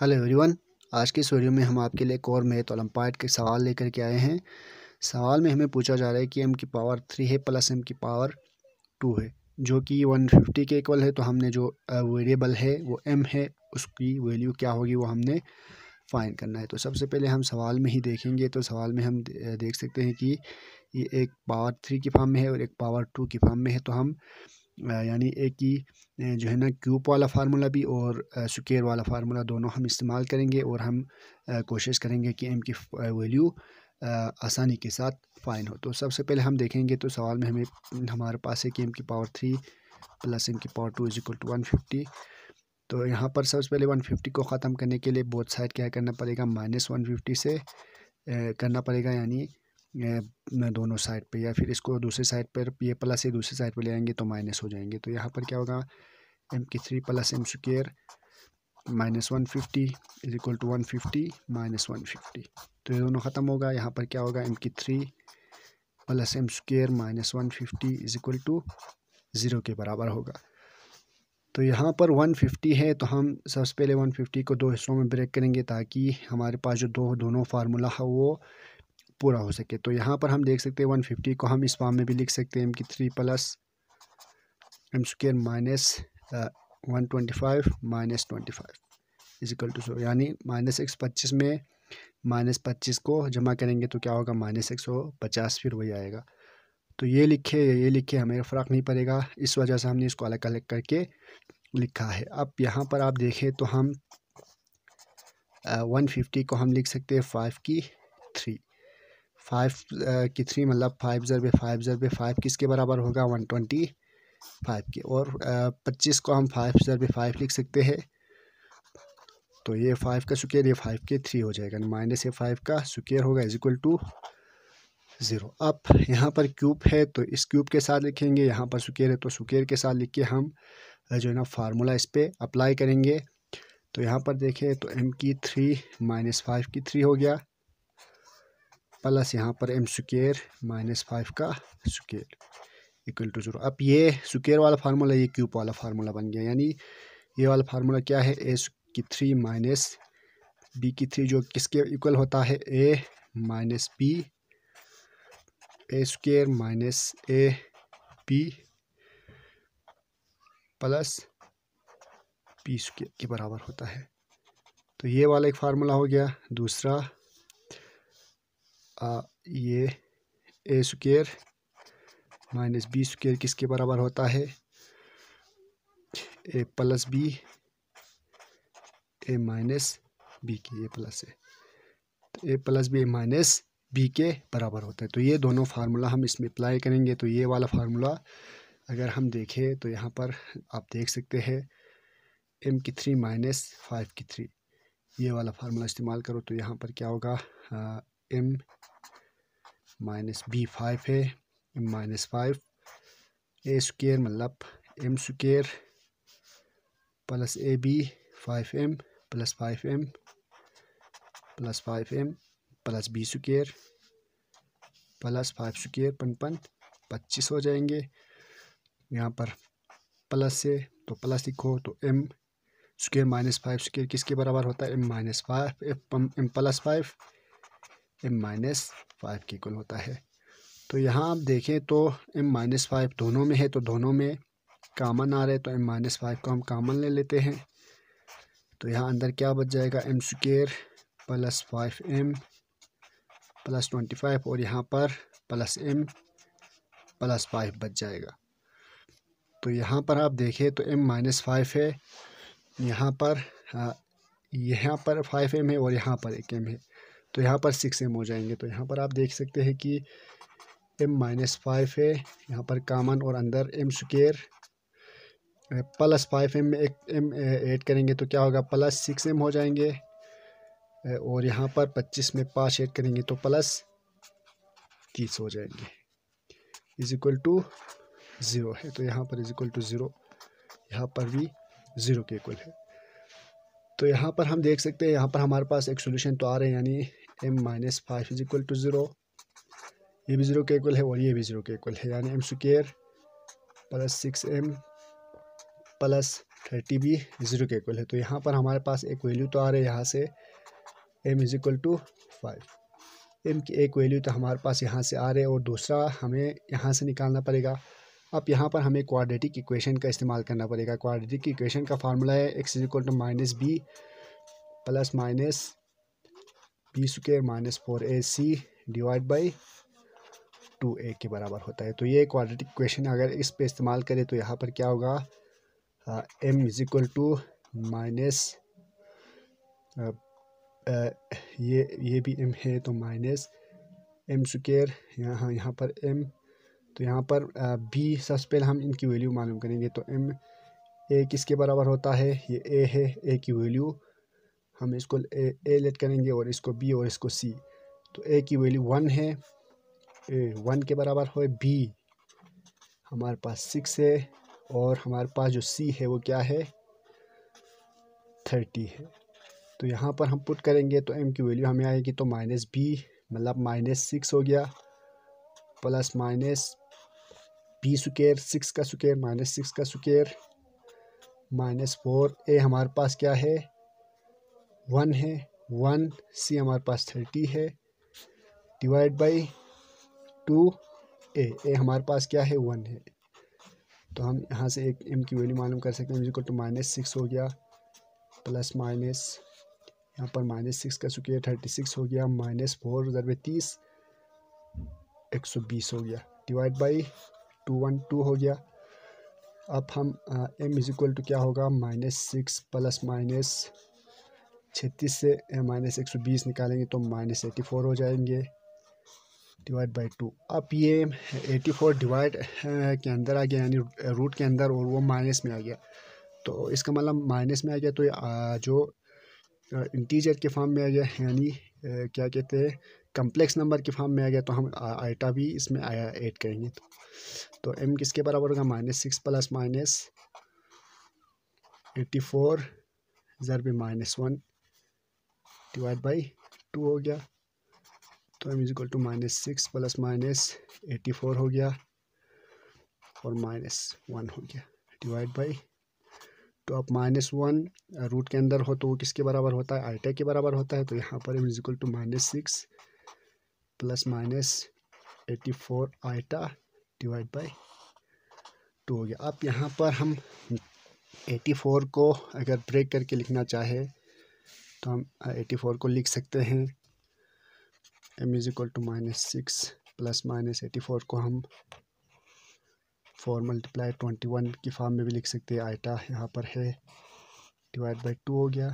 hello everyone आज के इस वीडियो में हम आपके लिए एक और मैथ ओलम्पाइड के सवाल लेकर के आए हैं सवाल में हमें पूछा जा रहा है कि एम की पावर थ्री है प्लस एम की पावर टू है जो कि वन फिफ्टी के इक्वल है तो हमने जो वेरिएबल है वो एम है उसकी वैल्यू क्या होगी वो हमने फाइन करना है तो सबसे पहले हम सवाल में ही देखेंगे तो सवाल में हम देख सकते हैं कि ये एक पावर थ्री की फार्म में है और एक पावर टू की फार्म में है तो हम यानी एक ही जो है ना क्यूब वाला फार्मूला भी और स्क्र वाला फार्मूला दोनों हम इस्तेमाल करेंगे और हम कोशिश करेंगे कि एम की वैल्यू आसानी के साथ फाइन हो तो सबसे पहले हम देखेंगे तो सवाल में हमें हमारे पास है कि एम की पावर थ्री प्लस एम की power two is equal to one fifty तो यहाँ पर सबसे पहले वन फिफ्टी को ख़त्म करने के लिए बोथ साइड क्या करना पड़ेगा माइनस वन फिफ्टी से करना पड़ेगा यानी दोनों साइड पे या फिर इसको दूसरे साइड पर ये प्लस ये दूसरे साइड पर ले आएंगे तो माइनस हो जाएंगे तो यहाँ पर क्या होगा एम के three plus M square minus one fifty is equal to one fifty minus one fifty तो ये दोनों ख़त्म होगा यहाँ पर क्या होगा एम की three plus M square minus one fifty is equal to zero के बराबर होगा तो यहाँ पर 150 है तो हम सबसे पहले 150 को दो हिस्सों में ब्रेक करेंगे ताकि हमारे पास जो दो दोनों फार्मूला है वो पूरा हो सके तो यहाँ पर हम देख सकते हैं वन फिफ्टी को हम इस फॉर्म में भी लिख सकते हैं एम की three plus M square minus one twenty five minus twenty five is equal to so यानी माइनस एक्स पच्चीस में माइनस पच्चीस को जमा करेंगे तो क्या होगा माइनस एक सौ पचास फिर वही आएगा तो ये लिखे या ये लिखे हमें फ़र्क नहीं पड़ेगा इस वजह से हमने इसको अलग अलग करके लिखा है अब यहाँ पर आप देखें तो हम वन uh, फिफ्टी को हम लिख सकते हैं फाइव की फाइव uh, की थ्री मतलब फाइव ज़र फाइव ज़र फाइव किसके बराबर होगा वन ट्वेंटी फाइव के और uh, पच्चीस को हम फाइव ज़र फाइव लिख सकते हैं तो ये फाइव का स्क्र ये फाइव के थ्री हो जाएगा माइनस ये फाइव का स्क्र होगा इज इक्वल टू ज़ीरो अब यहाँ पर क्यूब है तो इस क्यूब के साथ लिखेंगे यहाँ पर सुकेर है तो सुकेर के साथ लिख के हम uh, जो है ना फार्मूला इस पर अप्लाई करेंगे तो यहाँ पर देखें तो एम की थ्री माइनस फाइव की थ्री हो गया प्लस यहाँ पर एम स्क्र माइनस फाइव का स्क्र इक्वल टू ज़ीरो अब ये स्क्र वाला फार्मूला ये क्यूब वाला फार्मूला बन गया यानी ये वाला फार्मूला क्या है ए की थ्री माइनस बी की थ्री जो किसके इक्वल होता है A minus B A square minus A B plus P square के बराबर होता है तो ये वाला एक फार्मूला हो गया दूसरा आ, ये A square minus B square किसके बराबर होता है A plus B A minus B के ए प्लस है तो A plus B A minus B के बराबर होता है तो ये दोनों फार्मूला हम इसमें अप्लाई करेंगे तो ये वाला फार्मूला अगर हम देखें तो यहाँ पर आप देख सकते हैं एम की थ्री माइनस फाइव की थ्री ये वाला फार्मूला इस्तेमाल करो तो यहाँ पर क्या होगा हाँ, एम माइनस बी फाइव है M minus five A square मतलब M square plus A B five M plus five M plus five M plus B square plus five square पन पच्चीस हो जाएंगे यहाँ पर प्लस से तो प्लस लिखो तो m square minus five square किसके बराबर होता है M minus five M plus five m minus five के इक्वल होता है तो यहाँ आप देखें तो एम माइनस फाइव दोनों में है तो दोनों में कामन आ रहे हैं तो एम माइनस फाइव को हम कामन ले लेते हैं तो यहाँ अंदर क्या बच जाएगा m square plus five M plus twenty five और यहाँ पर प्लस एम प्लस फाइव बच जाएगा तो यहाँ पर आप देखें तो एम माइनस फाइव है यहाँ पर हाँ, यहाँ पर फाइव एम है और यहाँ पर एक एम है तो यहाँ पर सिक्स एम हो जाएंगे तो यहाँ पर आप देख सकते हैं कि एम माइनस फाइव है यहाँ पर कामन और अंदर m square plus five m में एक एम एड करेंगे तो क्या होगा प्लस सिक्स एम हो जाएंगे और यहाँ पर पच्चीस में पाँच ऐड करेंगे तो प्लस तीस हो जाएंगे इज इक्वल टू ज़ीरो है तो यहाँ पर इज इक्वल टू ज़ीरो यहाँ पर भी ज़ीरो के इक्वल है तो यहाँ पर हम देख सकते हैं यहाँ पर हमारे पास एक सोल्यूशन तो आ रहे हैं यानी m minus five is equal to zero ये भी ज़ीरो के इक्वल है और ये भी ज़ीरो के इक्वल है यानी m square plus six m plus thirty भी ज़ीरो के इक्वल है तो यहाँ पर हमारे पास एक वैल्यू तो आ रही है यहाँ से m is equal to five m की एक वैल्यू तो हमारे पास यहाँ से आ रहे है और दूसरा हमें यहाँ से निकालना पड़ेगा अब यहाँ पर हमें क्वाड्रेटिक इक्वेशन का इस्तेमाल करना पड़ेगा क्वाड्रेटिक इक्वेशन का फार्मूला है x is equal to minus b plus minus b square minus four a c divide by two a के बराबर होता है तो ये क्वाड्रेटिक इक्वेशन अगर इस पे इस्तेमाल करें तो यहाँ पर क्या होगा m is equal to minus ये ये भी एम है तो माइनस एम स्क्र यहाँ यहाँ पर एम तो यहाँ पर बी सबसे पहले हम इनकी वैल्यू मालूम करेंगे तो एम ए किसके बराबर होता है ये ए है ए की वैल्यू हम इसको ए, ए लेट करेंगे और इसको बी और इसको सी तो ए की वैल्यू वन है ए वन के बराबर हो बी हमारे पास सिक्स है और हमारे पास जो सी है वो क्या है थर्टी है तो यहाँ पर हम पुट करेंगे तो एम की वैल्यू हमें आएगी तो माइनस बी मतलब माइनस सिक्स हो गया plus minus B square six का स्क्र माइनस सिक्स का स्क्र माइनस फोर ए हमारे पास क्या है वन है वन सी हमारे पास थर्टी है divide by two a a हमारे पास क्या है वन है तो हम यहाँ से एक एम की वैल्यू मालूम कर सकते हैं इजिकल टू माइनस सिक्स हो गया प्लस माइनस यहाँ पर माइनस सिक्स का चुके हैं थर्टी सिक्स हो गया माइनस फोर ज़रबे तीस एक सौ बीस हो गया divide by two one two हो गया अब हम एम इज इक्वल टू क्या होगा माइनस सिक्स प्लस माइनस छत्तीस से माइनस एक सौ बीस निकालेंगे तो माइनस एटी फोर हो जाएंगे डिवाइड बाई टू अब ये एटी फोर डिवाइड के अंदर आ गया यानी रूट के अंदर और वो माइनस में आ गया तो इसका मतलब माइनस में आ गया तो ये जो इंटीजर के फॉर्म में आ गया यानी क्या कहते हैं कम्प्लेक्स नंबर के फॉर्म में आ गया तो हम आइटा भी इसमें आया ऐड करेंगे तो तो एम किसके बराबर होगा minus six plus minus eighty four ज़र भी minus one divide by two हो गया तो m equal to minus six plus minus eighty four हो गया और माइनस वन हो गया डिवाइड बाई तो आप माइनस वन रूट के अंदर हो तो वो किसके बराबर होता है आईटा के बराबर होता है तो यहाँ पर m equal to minus six plus minus eighty four iota divide by two हो गया अब यहाँ पर हम एटी फोर को अगर ब्रेक करके लिखना चाहे तो हम एटी फोर को लिख सकते हैं m is equal to minus six plus minus eighty four को हम फोर मल्टीप्लाई ट्वेंटी वन की फॉर्म में भी लिख सकते हैं आइटा यहाँ पर है डिवाइड बाई टू हो गया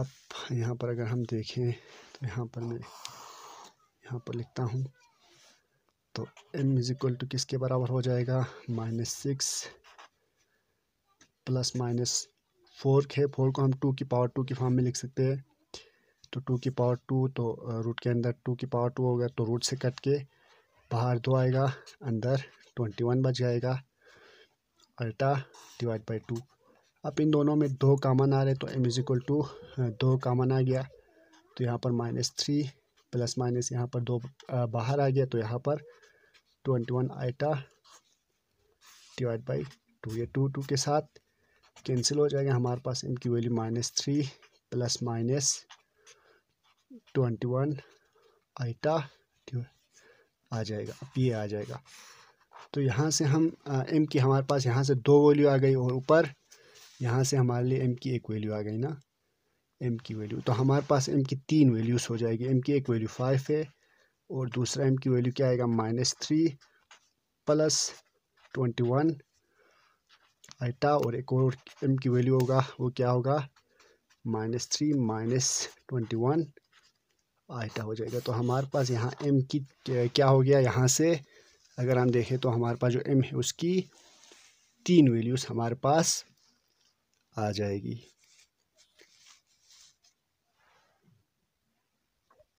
अब यहाँ पर अगर हम देखें तो यहाँ पर मैं यहाँ पर लिखता हूँ तो एम इज इक्वल टू किसके बराबर हो जाएगा माइनस सिक्स प्लस माइनस फोर्क है फोर को हम टू की पावर टू की फॉर्म में लिख सकते हैं तो टू की पावर टू तो रूट के अंदर टू की पावर टू हो गया तो रूट से कट के बाहर दो आएगा अंदर ट्वेंटी वन बच जाएगा अल्टा डिवाइड बाई टू अब इन दोनों में दो कामन आ रहे तो एम इज इक्वल टू दो कामन आ गया तो यहाँ पर माइनस थ्री प्लस माइनस यहाँ पर दो बाहर आ गया तो यहाँ पर twenty one iota divide by two ये टू टू के साथ कैंसिल हो जाएगा हमारे पास एम की value minus three plus minus twenty one iota आ जाएगा अब ये आ जाएगा तो यहाँ से हम एम की हमारे पास यहाँ से दो वैल्यू आ गई और ऊपर यहाँ से हमारे लिए एम की एक वैल्यू आ गई ना एम की वैल्यू तो हमारे पास एम की तीन वैल्यूज़ हो जाएगी एम की एक वैल्यू फाइव है और दूसरा एम की वैल्यू क्या आएगा minus three plus twenty one iota और एक और एम की वैल्यू होगा वो क्या होगा minus three minus twenty one iota हो जाएगा तो हमारे पास यहाँ एम की क्या हो गया यहाँ से अगर हम देखें तो हमारे पास जो एम है उसकी तीन वैल्यूज़ हमारे पास आ जाएगी